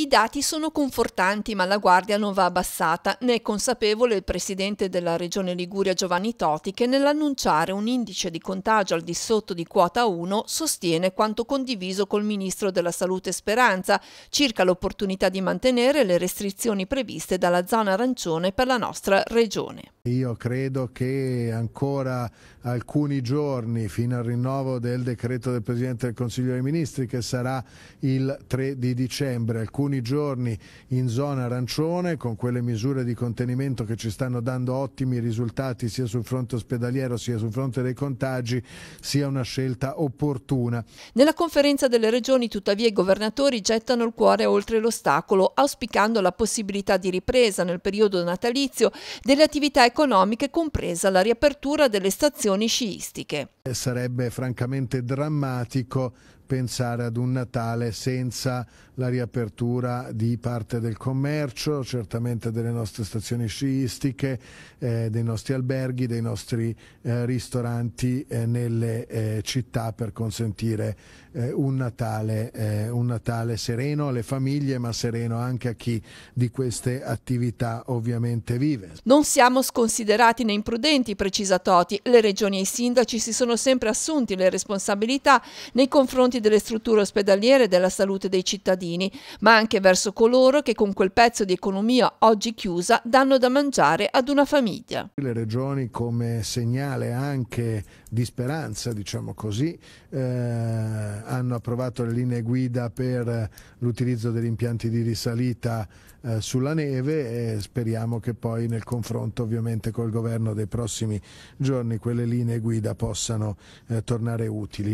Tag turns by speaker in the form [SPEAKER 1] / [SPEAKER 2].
[SPEAKER 1] I dati sono confortanti, ma la guardia non va abbassata, ne è consapevole il presidente della Regione Liguria Giovanni Toti che nell'annunciare un indice di contagio al di sotto di quota 1 sostiene quanto condiviso col ministro della Salute Speranza circa l'opportunità di mantenere le restrizioni previste dalla zona arancione per la nostra regione.
[SPEAKER 2] Io credo che ancora alcuni giorni fino al rinnovo del decreto del Presidente del Consiglio dei Ministri che sarà il 3 di dicembre, alcuni giorni in zona arancione con quelle misure di contenimento che ci stanno dando ottimi risultati sia sul fronte ospedaliero sia sul fronte dei contagi sia una scelta opportuna.
[SPEAKER 1] Nella conferenza delle regioni tuttavia i governatori gettano il cuore oltre l'ostacolo auspicando la possibilità di ripresa nel periodo natalizio delle attività economiche economiche, compresa la riapertura delle stazioni sciistiche
[SPEAKER 2] sarebbe francamente drammatico pensare ad un Natale senza la riapertura di parte del commercio, certamente delle nostre stazioni sciistiche, eh, dei nostri alberghi, dei nostri eh, ristoranti eh, nelle eh, città per consentire eh, un Natale, eh, un, Natale, sereno alle famiglie ma sereno anche a chi di queste attività ovviamente vive.
[SPEAKER 1] Non siamo sconsiderati né imprudenti, precisa Toti. Le regioni e i sindaci si sono sempre assunti le responsabilità nei confronti delle strutture ospedaliere e della salute dei cittadini, ma anche verso coloro che con quel pezzo di economia oggi chiusa danno da mangiare ad una famiglia.
[SPEAKER 2] Le regioni come segnale anche di speranza, diciamo così, eh, hanno approvato le linee guida per l'utilizzo degli impianti di risalita eh, sulla neve e speriamo che poi nel confronto ovviamente col governo dei prossimi giorni quelle linee guida possano possano eh, tornare utili.